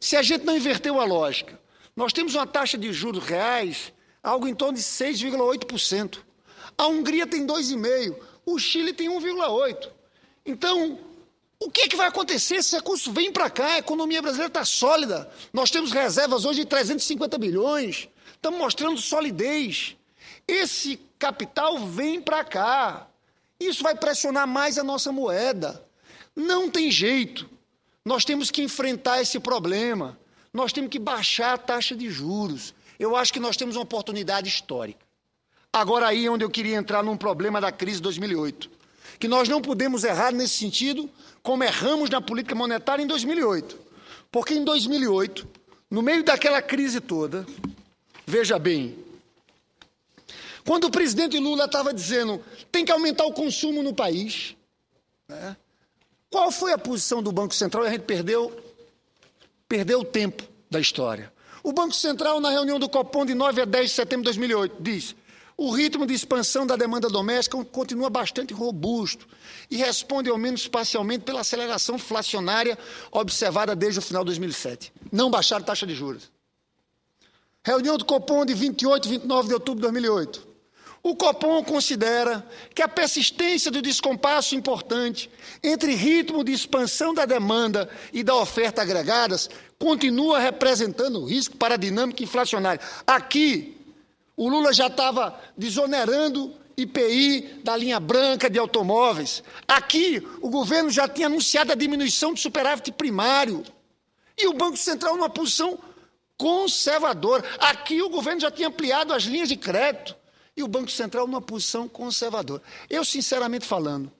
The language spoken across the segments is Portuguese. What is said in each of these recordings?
Se a gente não inverteu a lógica, nós temos uma taxa de juros reais algo em torno de 6,8%. A Hungria tem 2,5%, o Chile tem 1,8%. Então, o que, é que vai acontecer se esse recurso vem para cá? A economia brasileira está sólida. Nós temos reservas hoje de 350 bilhões. Estamos mostrando solidez. Esse capital vem para cá. Isso vai pressionar mais a nossa moeda. Não tem jeito. Nós temos que enfrentar esse problema. Nós temos que baixar a taxa de juros. Eu acho que nós temos uma oportunidade histórica. Agora aí é onde eu queria entrar num problema da crise de 2008, que nós não podemos errar nesse sentido, como erramos na política monetária em 2008. Porque em 2008, no meio daquela crise toda, veja bem, quando o presidente Lula estava dizendo tem que aumentar o consumo no país, né? Qual foi a posição do Banco Central? E a gente perdeu, perdeu o tempo da história. O Banco Central, na reunião do Copom de 9 a 10 de setembro de 2008, diz: o ritmo de expansão da demanda doméstica continua bastante robusto e responde, ao menos parcialmente, pela aceleração inflacionária observada desde o final de 2007. Não baixaram taxa de juros. Reunião do Copom de 28 e 29 de outubro de 2008. O Copom considera que a persistência do descompasso importante entre ritmo de expansão da demanda e da oferta agregadas continua representando risco para a dinâmica inflacionária. Aqui, o Lula já estava desonerando IPI da linha branca de automóveis. Aqui, o governo já tinha anunciado a diminuição do superávit primário. E o Banco Central numa posição conservadora. Aqui, o governo já tinha ampliado as linhas de crédito e o Banco Central numa posição conservadora. Eu, sinceramente falando,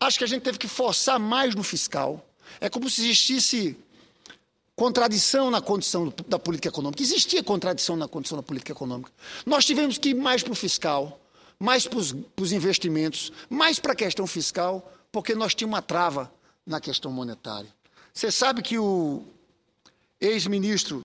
acho que a gente teve que forçar mais no fiscal. É como se existisse contradição na condição da política econômica. Existia contradição na condição da política econômica. Nós tivemos que ir mais para o fiscal, mais para os investimentos, mais para a questão fiscal, porque nós tínhamos uma trava na questão monetária. Você sabe que o ex-ministro